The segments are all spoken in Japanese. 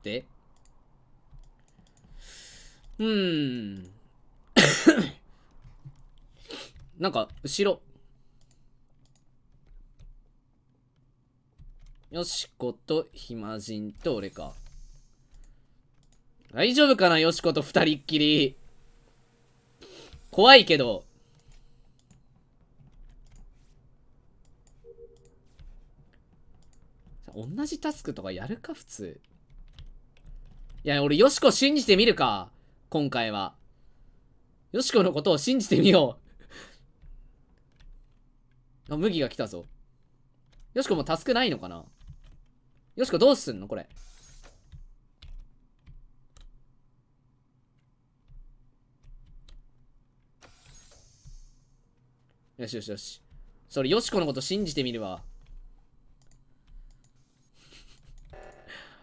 。うーん。なんか、後ろ。よしこと暇人と俺か。大丈夫かなよしこと二人っきり。怖いけど。同じタスクとかやるか普通。いや、俺、ヨシコ信じてみるか。今回は。ヨシコのことを信じてみようあ、麦が来たぞ。ヨシコもタスクないのかなヨシコどうすんのこれ。よしよしよし。それ、ヨシコのこと信じてみるわ。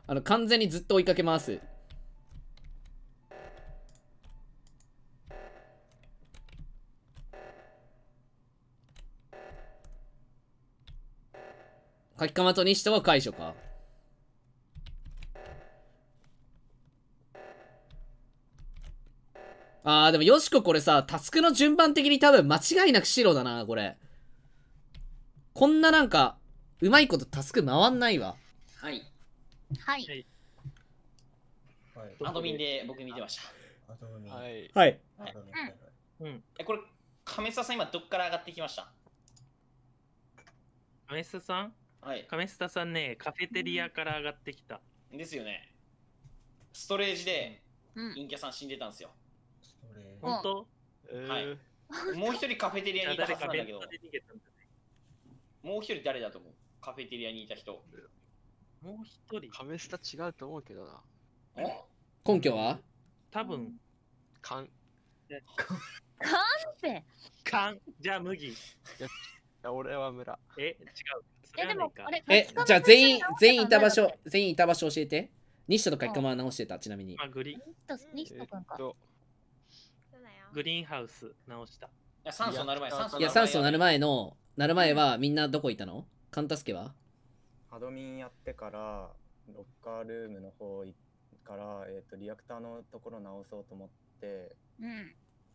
あの、完全にずっと追いかけます。かきかまと西とは解除か。あー、でもよしここれさ、タスクの順番的に多分間違いなく白だな、これ。こんななんか、うまいことタスク回んないわ。はい。はい。アドミンで僕見てました。アドミン。はい。はい。うん。え、これ、亀下さん今どっから上がってきました亀下さんはい。亀下さんね、カフェテリアから上がってきた。ですよね。ストレージで、陰キャさん死んでたんですよ。本当はい。もう一人カフェテリアにいたはずなんだけど。もう一人誰だと思うカフェテリアにいた人。もう一人。カメスタ違うと思うけどな。根拠は多分、かん。かんってかん。じゃあ麦。いや、俺は村。え、違う。え、でも、あれえ、じゃあ全員、全員いた場所、全員いた場所教えて。西田とか一回も直してた、ちなみに。あ、グリーン。西田君か。グリーンハウス直した。いや、酸素なる前、いや、酸素なる前の、なる前はみんなどこいたのカンタスケはアドミンやってからロッカールームの方から、えーと、リアクターのところ直そうと思って、うん、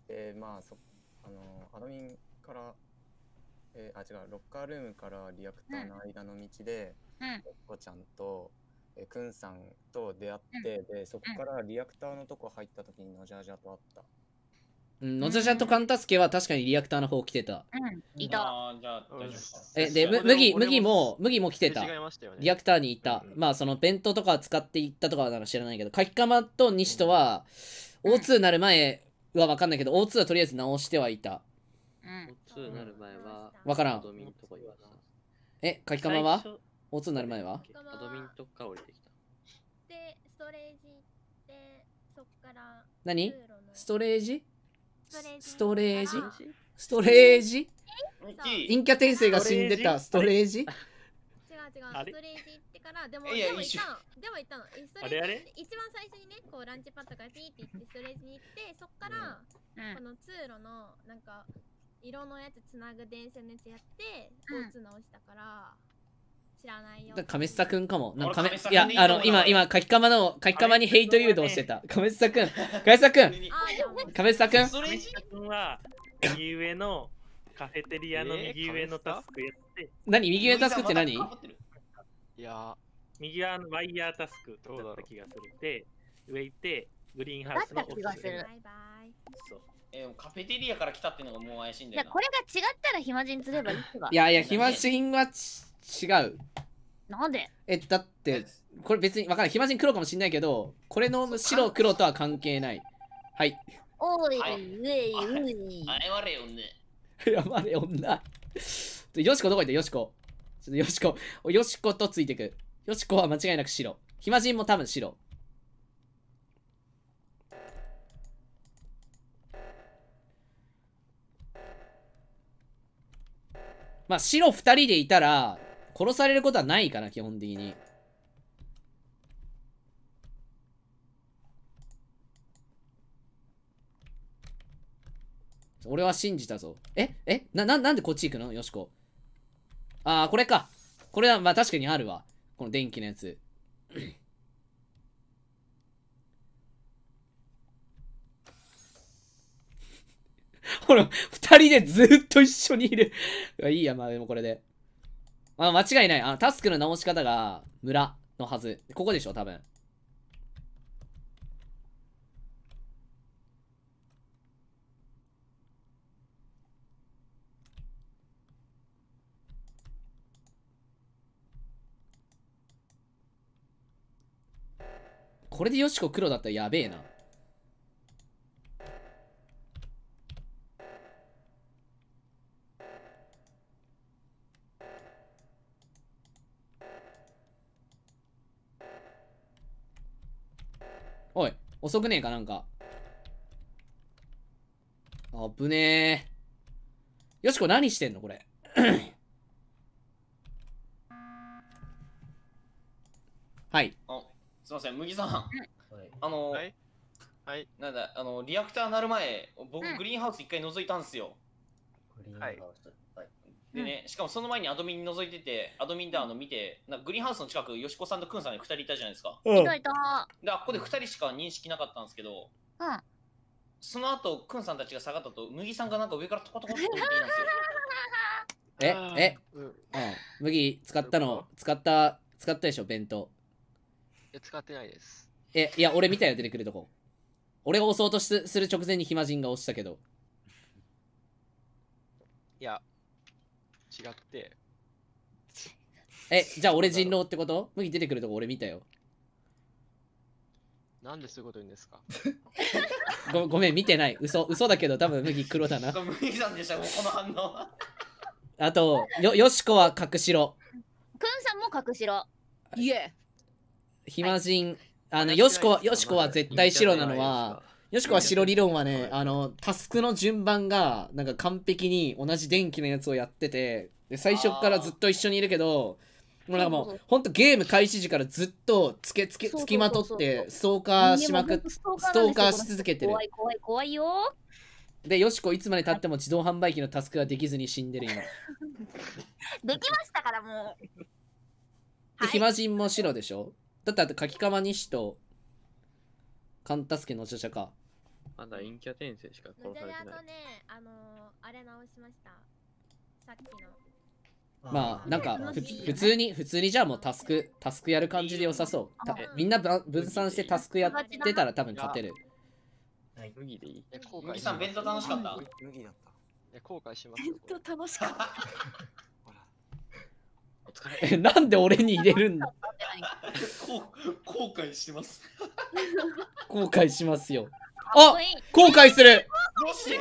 でまあそあのアドミンから、えー、あ違うロッカールームからリアクターの間の道で、うん、こちゃんと、えくんさんと出会って、うん、でそこからリアクターのとこ入った時にのじゃじゃと会った。うん、のぞちゃんとカンタスケは確かにリアクターの方来てた。うん、いた。じゃ大丈夫え、で、麦、麦も、麦も来てた。リアクターにいた。まあ、その弁当とか使っていったとかなら知らないけど、かきかまと西とは、O2 なる前は分かんないけど、O2 はとりあえず直してはいた。うん。O2 なる前は、分からん。え、かきかまは ?O2 なる前はアドミンとか降りてきた。で、ストレージで、そっから。何ストレージストレージストレージ陰キャ転生が死んでたストレージ違う違うストレージ行ってからでもでもいたのでもいたのストレージ一番最初にねこうランチパッドがピーって行ってストレージに行ってそっから、この通路のなんか色のやつつなぐ電線のやつやって、うん、こうつ直したから、知らないよ。亀下くんかも。なんか亀いや、あの、今、今、書きかまの、書きかまにヘイト誘導してた。亀下くん。亀下くん。亀下くん。亀下くんは、右上のカフェテリアの右上のタスクやって。何右上タスクって何いや。右側のワイヤータスクだった気がする。で、上行って、グリーンハウスのオフィス。そう。えカフェテリアから来たってのがもう怪しいんだよこれが違ったら暇人釣ればいいいやいや、暇人は違う。なんでえだってこれ別に分からない暇人黒かもしんないけどこれの白黒とは関係ないはいおい、はい、うえうえ謝れよね謝れ女よしこどこ行ったよしこちょっとよしこよしことついてくよしこは間違いなく白暇人も多分白まあ白2人でいたら殺されることはないから、基本的に。俺は信じたぞ。ええな、な、なんでこっち行くのよしこ。ああこれか。これは、まあ確かにあるわ。この電気のやつ。ほ ら、二人でずっと一緒にいるいいや、まあでもこれで。あ、間違いない。あの、タスクの直し方が、村のはず。ここでしょ、多分。これでよしこ黒だったらやべえな。遅くねえかなんか。あぶねえ。よしこ何してんのこれ。はい。あ、すいません、麦さん。はい、あの、はい、なんだ、あの、リアクター鳴る前、僕、グリーンハウス一回覗いたんですよ。グリーンハウス。はいでね、しかもその前にアドミン覗いてて、アドミンであの見て、なグリーンハウスの近く、よしこさんとくんさんに2人いたじゃないですか。いたいた。で、あっこで2人しか認識なかったんですけど、うん。その後、くんさんたちが下がったと、麦さんがなんか上からトコトコって言ていんですよ。ええ、うん、麦使ったの使った使ったでしょ弁当いや使ってないですえいや俺見たよ出てくるとこ俺が押そうとする直前に暇人が押したけどいや違ってえじゃあ俺人狼ってこと麦出てくるとこ俺見たよなんでそういうこと言うんですかごごめん見てない嘘嘘だけど多分麦黒だな 麦さんでしたうこの反応あとよよしこはしろくんさんも隠しろいえ暇人、はい、あのよしこはよしこは絶対白なのはよしこは白理論はね、あの、タスクの順番が、なんか完璧に同じ電気のやつをやってて、で、最初からずっと一緒にいるけど、もうなんかもう、ほんとゲーム開始時からずっとつけつけ、つきまとって、ストーカーしまくっストーカーし続けてる。怖い怖い怖いよ。で、よしこいつまでたっても自動販売機のタスクができずに死んでる今。できましたからもう。で、暇人も白でしょだってあと、柿き西と、カンタスケの著者か。んだ陰キャ転生しか殺されてない。とね、あのー、あれ直しました。さっきの。まあなんか普通に普通にじゃあもうタスクタスクやる感じで良さそう。みんな分散してタスクやってたら多分勝てる。麦でいい。麦さん弁当楽しかった。麦だった。いや後悔します。弁当楽しかった。お疲れ。なんで俺に入れるんだ。後悔します。後悔しますよ。あ後悔するどし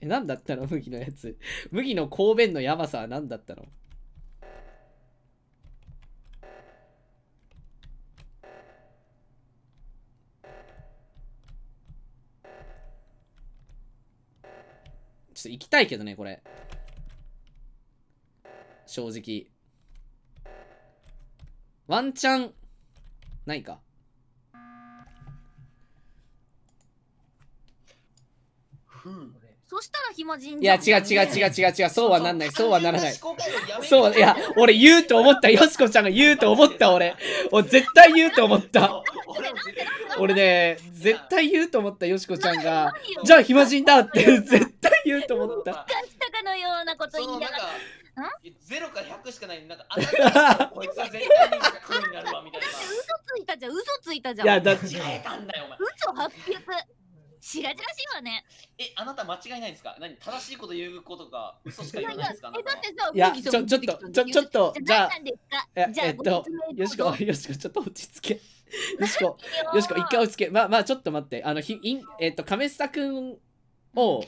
え、なんだったの 麦のやつ。麦の公弁のヤバさは何だったのちょっと行きたいけどね、これ。正直。ワンチャン、ないか。そしたら暇人いや、違う違う違う違う違う。そうはなんない。そうはならない。そう、いや、俺言うと思った。よしこちゃんが言うと思った俺。俺、絶対言うと思った。俺ね、絶対言うと思ったよしこちゃんが、じゃあ暇人だって絶対言うと思った。かしたかのようなこと言いながら。ゼロか百しかない。なんか、こいつは絶対に嘘ついたじゃん、嘘ついたじゃん。いや、だって。嘘発表。白らしいわね。え、あなた間違いないですか何正しいこと言うことか、嘘しか言わないんですかいやいやえ、だってさ、いや、ちょ、ちょっと、ちょ、ちょっと、じゃあ、じゃあ、えっと、よしこ、よしこ、ちょっと落ち着け。よしこ、よしこ、一回落ち着け。まあ、まあ、ちょっと待って。あの、ひ、いん、えっと、亀下くんを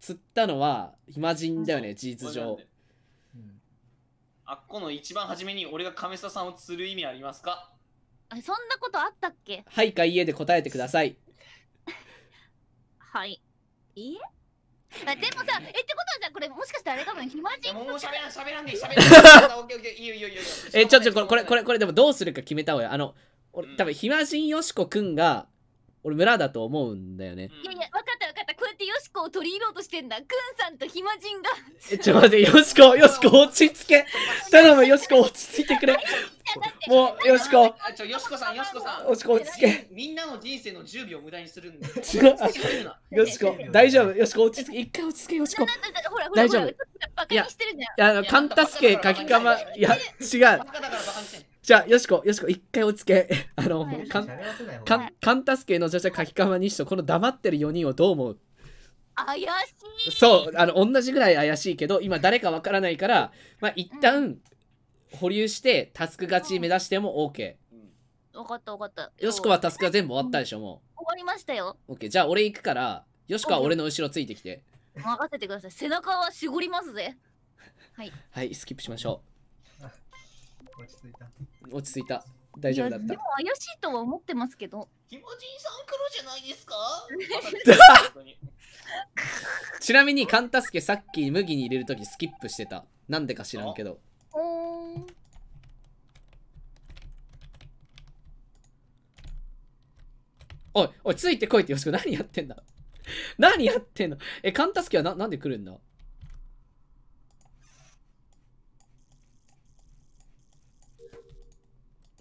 釣ったのは、暇人だよね、事実上。あっこの一番初めに俺が亀下さんを釣る意味ありますかそんなことあったっけはいか家で答えてください。はいいいえあでもさ、えってことはさ、これもしかしてあれ多分暇人もう喋らん喋らんで喋らん。オッケーオッケーいいよいいよいいよ。えちょちょこれこれこれこれでもどうするか決めた方があの俺多分暇人よしこくんが俺村だと思うんだよね。いやいや分かったってヨシコを取り入ろうとしてんだくんさんと暇人がえちょ待ってヨシコヨシコ落ち着け頼むヨシコ落ち着いてくれもうヨシコあちょヨシコさんヨシコさんヨシコ落ち着けみんなの人生の10秒無駄にするんでヨシコ大丈夫ヨシコ落ち着け一回落ち着けヨシコ大丈夫いやいやカンタスケ書きかまいや違うじゃあ、よしこ、よしこ、一回落ち着け。あの、はい、かん、かん、かんたすけの女子書きかまにしと、この黙ってる4人をどう思う怪しいそうあの同じぐらい怪しいけど今誰かわからないからまあ一旦保留してタスク勝ち目指しても OK 分かった分かったよしこはタスクは全部終わったでしょもう終わりましたよ OK じゃあ俺行くからよしこは俺の後ろついてきて任せてください背中は絞りますぜはいはいスキップしましょう落ち着いた落ち着いた大丈夫だったでも怪しいとは思ってますけどひもじいさん黒じゃないですか 本当にちなみにカンタスケさっき麦に入れるときスキップしてたなんでか知らんけどおいおいついてこいってよしく何やってんだ 何やってんのえカンタスケはななんで来るんだ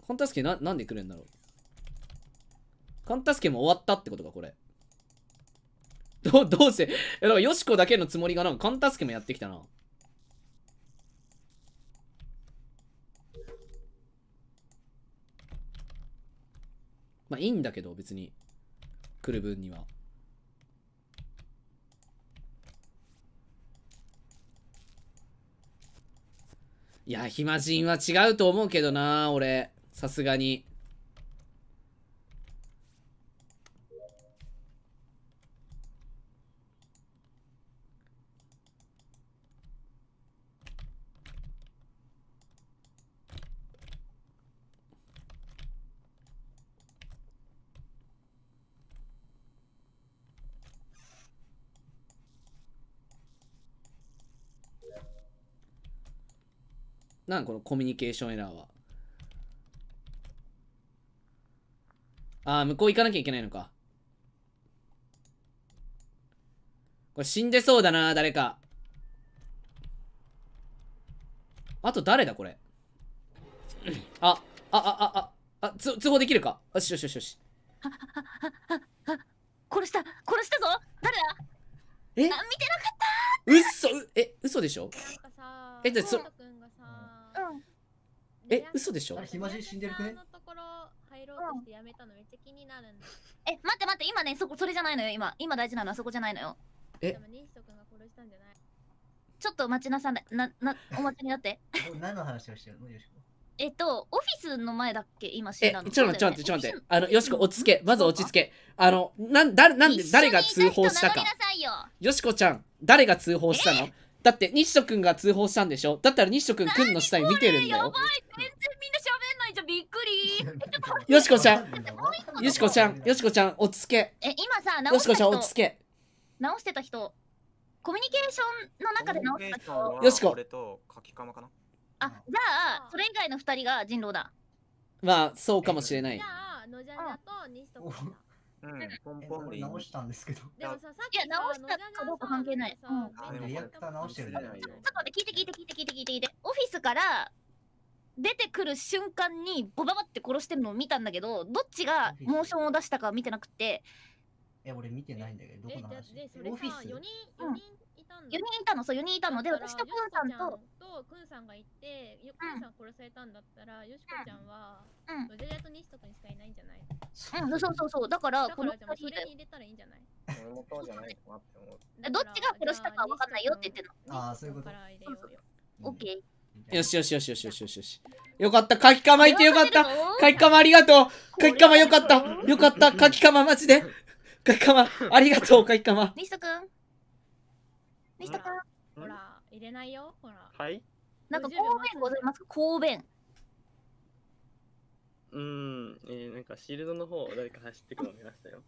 カンタスケななんで来るんだろうカンタスケも終わったってことかこれど、どうせ。だから、よしこだけのつもりが、なんか、カンタスケもやってきたな。まあ、いいんだけど、別に。来る分には。いや、暇人は違うと思うけどな、俺。さすがに。なんこのコミュニケーションエラーは。ああ、向こう行かなきゃいけないのか。これ死んでそうだな、誰か。あと誰だ、これ。あ、あ、あ、あ、あ、あ、通報できるか。よしよしよしよし。殺した、殺したぞ誰だえ見てなかったうそえ、嘘でしょえ、じゃそ、え、嘘でしょあ暇人死んでるくねのところ入ろうとしてやめたのめっちゃ気になるえ、待って待って、今ね、そこ、それじゃないのよ、今。今大事なのはそこじゃないのよ。えちょっと待ちなさい。な、な、お待ちになって。何の話をしてるのよしこ。えっと、オフィスの前だっけ今死んだの。ちょっと待って、ちょっと待って、あの、よしこ落ち着け。まず落ち着け。あの、なん、なんで、誰が通報したか。よしこちゃん、誰が通報したのだって西野くんが通報したんでしょだったら西野くんくんの下に見てるんだよ。やばい全然みんな喋んないじゃんびっくり。よしこちゃん。よしこちゃん。よしこちゃん落ち着け。え今さ直してた人。よしこちゃん落ち着け。直してた人。コミュニケーションの中で直した人。よしこ。あじゃあそれ以外の二人が人狼だ。まあそうかもしれない。じゃあ野じゃじと西野くん。ポンポン直したんですけど。でもさ、さっき直したかどうか関係ない。うん。リアクター直してるじゃないよ。ちょっと待って、聞いて聞いて聞いて聞いて聞いてオフィスから出てくる瞬間にボババって殺してるのを見たんだけど、どっちがモーションを出したか見てなくて。え、俺見てないんだけど、どこの話オフィス。4人、4人4人いたのそう4人いたので私とくんさんととくんさんがいてよくんさん殺されたんだったら、よしこちゃんは、うん、ジェリアと西とかにしかいないんじゃないうんそうそうそうだからこの2人で入れたらいいんじゃない俺もそうじゃないかなって思うどっちが殺したかわかんないよって言ってんのああそういうことオッケーよしよしよしよしよしよしよし。よかった、かきかまいてよかった。かきかまありがとう。かきかまよかった。よかった、かきかまマジで。かきかまありがとう、かきかま。西田くん。でしたほら、入れないよ、ほら。はいなんか公弁ございますか公弁。うん、えー、なんかシールドの方、誰か走ってくの見ましたよ。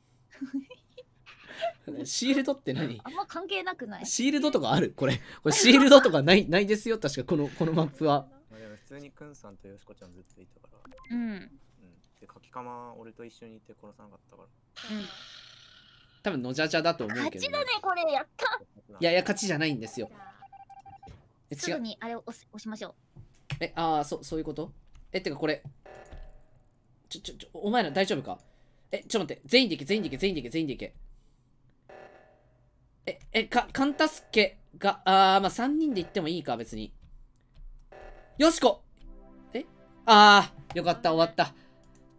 シールドって何あんま関係なくないシールドとかあるこれ。これシールドとかない ないですよ、確かこのこのマップは。まあ、でも普通にくんさんとよしこちゃんずっといたから。うん。うん、で、かきかま俺と一緒にいて殺さなかったから。うん。多分のじゃじゃだと思うけど、勝ちだね、これ、やったいやいや、勝ちじゃないんですよ。えすぐにあれを押押しましょう。え、ああ、そ、そういうことえ、ってかこれ。ちょ、ちょ、ちょ、お前ら大丈夫かえ、ちょっと待って。全員で行け、全員で行け、全員で行け、全員でけ。え、え、か、かんたすけが、ああまあ、3人で行ってもいいか、別に。よしこえああよかった、終わった。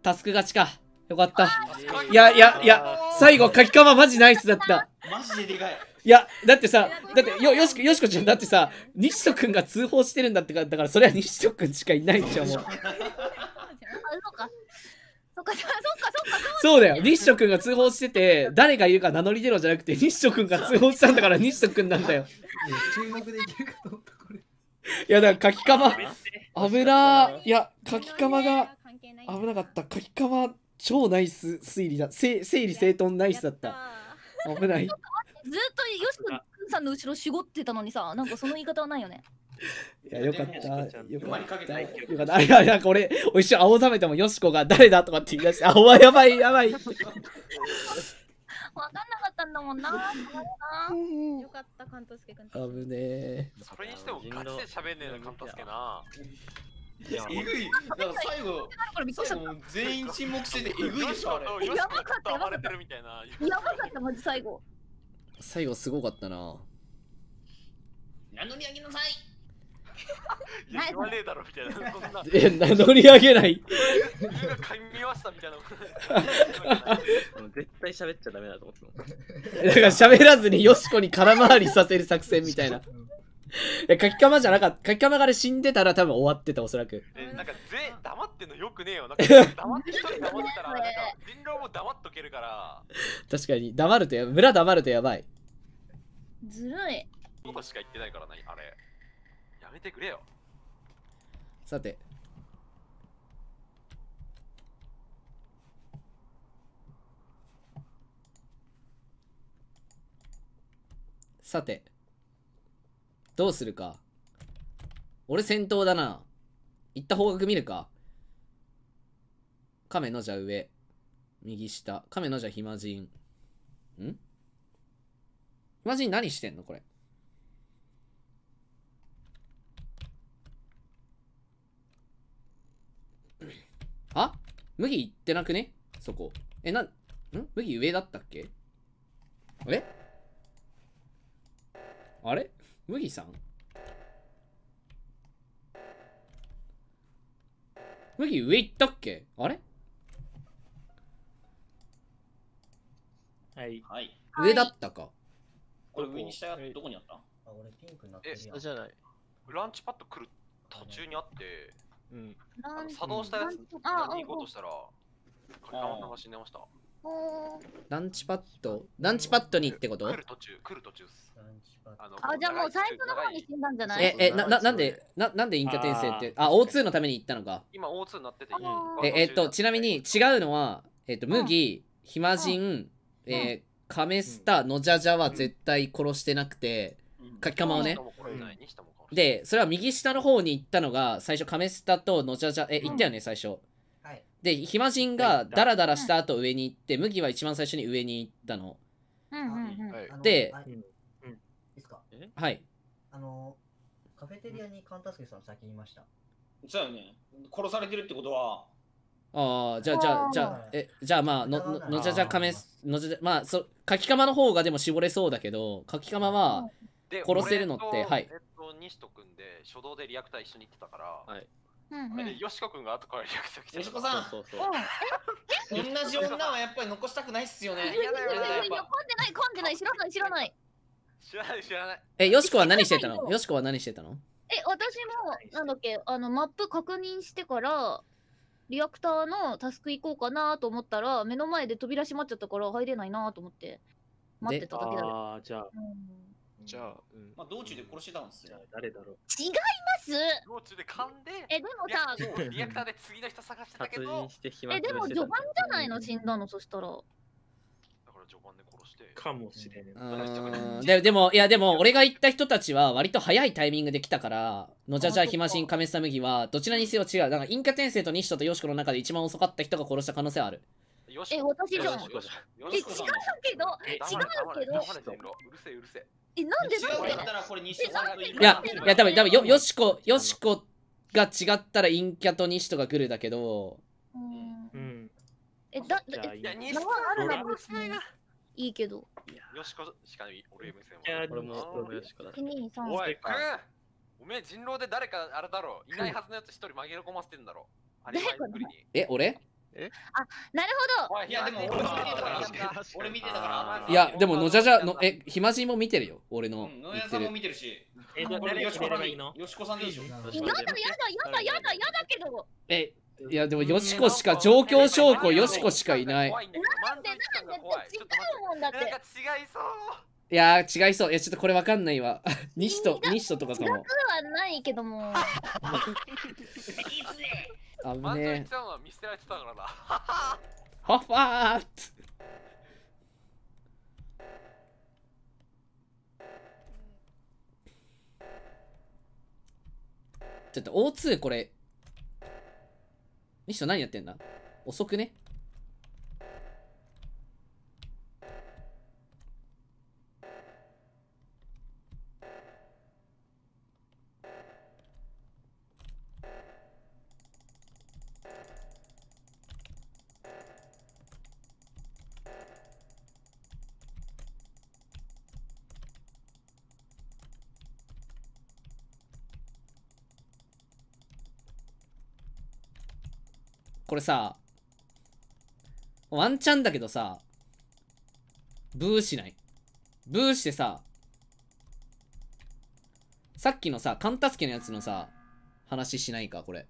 タスク勝ちか。よかった。いや、いや、いや。最後かきかまマジナイスだったマジででかいいやだってさだってよよしこよしこちゃんだってさ西野君が通報してるんだってからだからそれは西野君しかいないでしょもうそうだよ西野君が通報してて誰が言うか名乗り出ろじゃなくて西野君が通報したんだから 西野君なんだよいやだからかきかま油いやかきかまが危なかったかきかま超ナイス推理だ整理整頓ナイスだった危ないずっとよしこさんの後ろしごってたのにさなんかその言い方はないよねいやよかったよかったよかったいやいやこれ一瞬青ざめてもよしこが誰だとかって言い出してあお前やばい やばい分かんなかったんだもんな。よかった、関東介君。危ねえ。それにしてもガチで喋んねえな、関東介な。えぐい。なんか最後、最後全員沈黙しててえぐいでしょ、あれ。やばかった、やばかった。やばかった、マジ最後。最後すごかったな。名乗り上げなさい。言わねえだろみたいな。え、名乗り上げない。かみましたみたいな。絶対喋っちゃダメだと思ってだから喋らずによしこに空回りさせる作戦みたいな。え、かきかまじゃなかった。かきかまがあれ死んでたら多分終わってた、おそらく。え、なんかぜ、黙ってんのよくねえよ。なんか黙って一人黙ったら、なんか、人 狼も黙っとけるから。確かに、黙るとや村黙るとやばい。ずるい。ことしか言ってないからな、あれ。やめてくれよ。さて。さて。どうするか。俺先頭だな。行った方角見るか。亀のじゃ上。右下。亀のじゃ暇人。ん暇人何してんのこれ。あ麦行ってなくねそこ。え、なん、ん麦上だったっけあれあれ麦さん麦上行ったっけあれはい。上だったか。これ上にしたやつどこにあったあ、俺ピンクになってえるやん。下じゃない。ランチパッド来る途中にあって、うん。あの作動したやつあに行こうとしたら、かきたまさんが死んでました。ランチパッドランチパッドにってこと来る途中来る途中あじゃあもう最初の方に死んだんじゃないええななんでななんで陰キャ転生ってあー O2 のために行ったのか今 O2 になってて、うん、ええっとちなみに違うのはえっと麦ヒマジンえー、カメスタのじゃじゃは絶対殺してなくて、書きかまをね、でそれは右下の方に行ったのが最初カメスタとのじゃじゃえ行ったよね最初、で暇人がダラダラした後上に行って麦は一番最初に上に行ったの。うんで、はい。あのカフェテリアにカンタスケさん先にいました。そうよね。殺されてるってことは。ああ、じゃあ、じゃあ、じゃあ、え、じゃあ、まあ、の、の、じゃじゃかめ、のじゃじゃ、まあ、そ、かきかまの方がでも絞れそうだけど、かきかまは。殺せるのって、はい。えっと、西斗君で、初動でリアクター一緒に行ってたから。はい。うんれで、よしこくんが後からリアクションよしこさんそうそう 同じ女はやっぱり残したくないっすよね。嫌だよね。いや混んでない混んでない知らない知らない。知らない知らない。え、よしこは何してたのよしこは何してたのえ私もなんだっけあのマップ確認してからリアクターのタスク行こうかなと思ったら目の前で扉閉まっちゃったから入れないなと思って待ってただけだよ。ああ、じゃあ、うんじゃあ、うん、まあ道中で殺してたんですよ。誰だろう。違います道中で噛んで、え、でもさ、リアクターで次の人探してたけど、え、でも序盤じゃないの、死んだの、そしたら。だから序盤で殺して。かもしれない。ででも、いや、でも、俺が言った人たちは、割と早いタイミングで来たから、のじゃじゃひましん、カメスタ麦は、どちらにせよ違う。なんかインカ転生と西人とよしこの中で一番遅かった人が殺した可能性ある。え、私じゃん。え、違うけど、違うけど。うるせえ、うるせえ。え、なんでなんでんいや、いや、多分多分よ、よしこ、よしこが違ったら陰キャと西とが来るだけど。うん。え、だ、え、名はあるな、別に。いいけど。よしこしか俺も、俺もよしこだ。おい、くおめえ人狼で誰かあれだろう。いないはずのやつ一人紛れ込ませてんだろ。誰え、俺えあ、なるほど。いや、でも俺見てたから。いや、でも、のじゃじゃ、のえ、暇人も見てるよ、俺の。のやさんも見てるし。え、れ、よしこさんでいいのよしこさんでいいでしょ。やだ、やだ、やだ、やだ、やだけど。え、いや、でも、よしこしか、状況証拠、よしこしかいない。なんで、なんで、違うもんだって。違いそう。いや違いそう。いや、ちょっとこれわかんないわ。西 と、西ととかかも。違はないけども。いいっすね。あぶねえ。万丈ちゃんは見捨てられてたからな。ハッファーッちょっと O2 これ。ミッション何やってんだ遅くね俺さ、ワンチャンだけどさ、ブーしない。ブーしてさ、さっきのさ、カンタスケのやつのさ、話しないか、これ。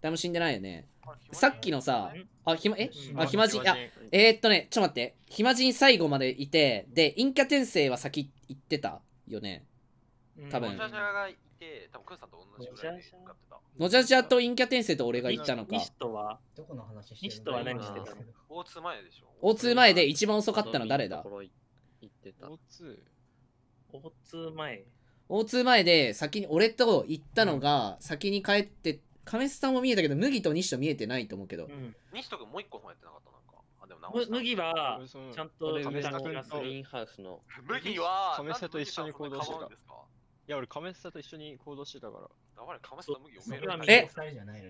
誰も死んでないよね。さっきのさ、あ、ひま、えあ、ひまじん、あ、えー、っとね、ちょ待って。ひまじん最後までいて、で、陰キャ転生は先行ってたよね。多分。て、多分クーさんと同じぐらいで向かってた。のじゃじゃと陰キャ転生と俺が行ったのか。西とはどこの話して西とは何しての ?O2 前でしょ ?O2 前で一番遅かったのは誰だオー O2 前。O2 前で先に俺と行ったのが先に帰って、亀スさんも見えたけど、麦と西と見えてないと思うけど。西と君もう一個てなかった麦はちゃんとスゃんンハウスの麦は亀んと一緒に行動してたいや、俺、亀下と一緒に行動してたから。黙れ、亀麦読める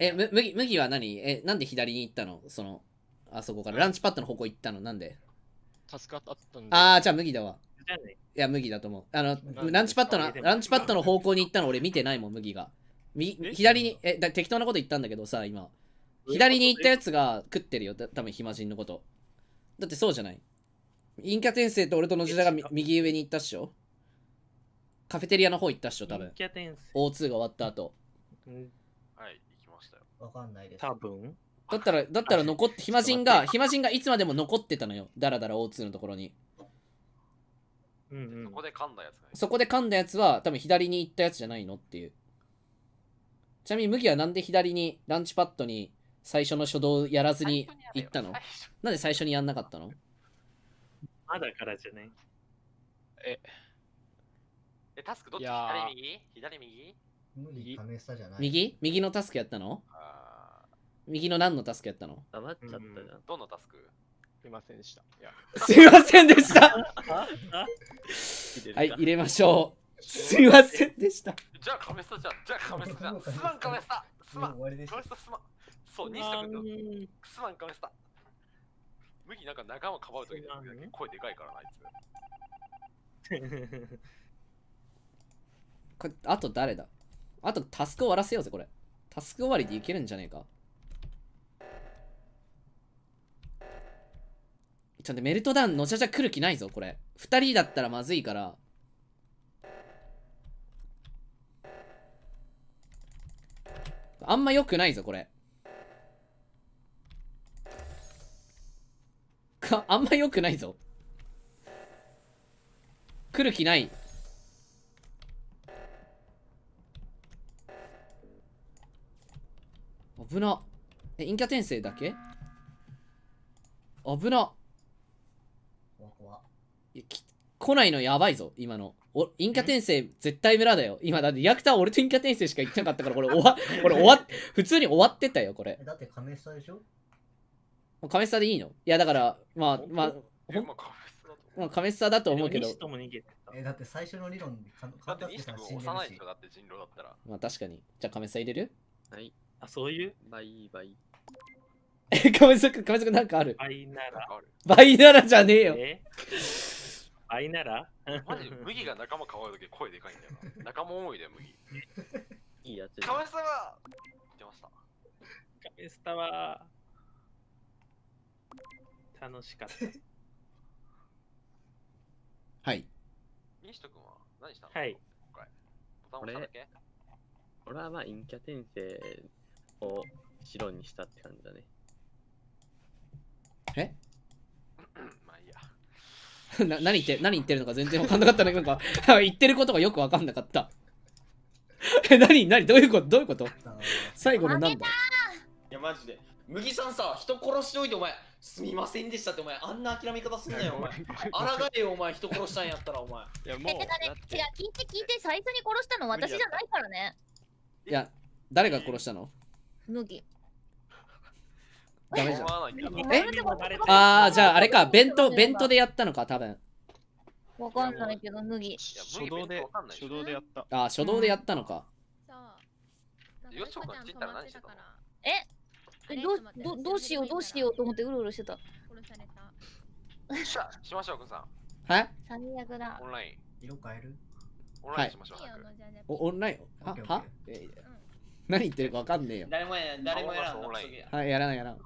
ええむ麦麦は何え、なんで左に行ったのその、あそこから。ランチパッドの方向行ったのなんで助かったんああ、じゃあ麦だわ。いや、麦だと思う。あの、ランチパッドの、ランチパッドの方向に行ったの俺見てないもん、麦が。右左に、えだ、適当なこと言ったんだけどさ、今。左に行ったやつが食ってるよ、多分暇人のこと。だってそうじゃない。陰キャ転生と俺との時代が右上に行ったっしょカフェテリアの方行ったっしょ、多分。O2 が終わった後。はい、行きましたよ。わかんないです。多分だったら、だったら残って、暇人が、暇人がいつまでも残ってたのよ。だらだら O2 のところに。うんそこで噛んだやつ、ね、そこで噛んだやつは多分左に行ったやつじゃないのっていうちなみに麦はなんで左にランチパッドに最初の初動やらずに行ったのなんで最初にやんなかったのまだからじゃないええ、タスクどっち左右左右無理試したじゃない。右右のタスクやったの右の何のタスクやったの黙っちゃったじゃん。どのタスクすいませんでした。すいませんでしたはい、入れましょう。すいませんでした。じゃあカメスタじゃん。じゃあカメスタじゃん。すまんカメスタ。すまん。終わりでカメスタすまん。そう、西田君、すまんカメスタ。麦なんか仲間かばうときだ声でかいからな、あいつ。あと誰だあとタスク終わらせようぜ、これ。タスク終わりでいけるんじゃねえかちょっとメルトダウンのちゃちゃ来る気ないぞ、これ。2人だったらまずいから。あんま良くないぞ、これ。あんま良くないぞ。来る気ない。危な。え、陰キャ転生だけ危な。怖い来ないのやばいぞ、今の。お陰キャ転生絶対村だよ。今だってヤクタは俺と陰キャ転生しか行ってなかったから、これ終わ、これ終わ、普通に終わってたよ、これ。だって亀下でしょカメ亀下でいいのいや、だから、まあ、まあ、ほんまあ、亀サだと思うけど。え、だって最初の理論で、かだってか。田君幼い人だって人狼だったら。まあ確かに。じゃあ亀サ入れるはい。あ、そういう倍、倍。え、かめそく、かめそくなんかある。倍なら。倍ならじゃねえよ。え倍ならマジ麦が仲間かわいとき声でかいんだよな。仲間多いで、麦。いいやつ。かめさは出ました。かめスタは楽しかった。はい。西人君は何したのはい。これ。ボタン押しただけ俺はまあ陰キャ転生を白にしたって感じだね。え まあいいや。な何言って何言ってるのか全然分かんなかったね。なんか言ってることがよく分かんなかった。え、何何どういうことどういうこと最後のなだいやマジで。麦さんさ、人殺しておいてお前、すみませんでしたってお前、あんな諦め方すんなよお前。あらがえよお前、人殺したんやったらお前。いやもう。え、だね、違う、聞いて聞いて、最初に殺したの私じゃないからね。いや、誰が殺したの麦。ダメじゃん。えああ、じゃああれか、弁当、弁当でやったのか、多分。わかんないけど、麦。初動で、初動でやった。ああ、初動でやったのか。よしこちたら何したえどどどうしよう、どうしようと思ってうろうろしてた。しゃ、しましょう、くさん。はいだ。オンライン。色変えるオンラインしましょう。オンラインははえ何言ってるかわかんねえよ。誰もやらん、誰もやらん。はい、やらんやらん。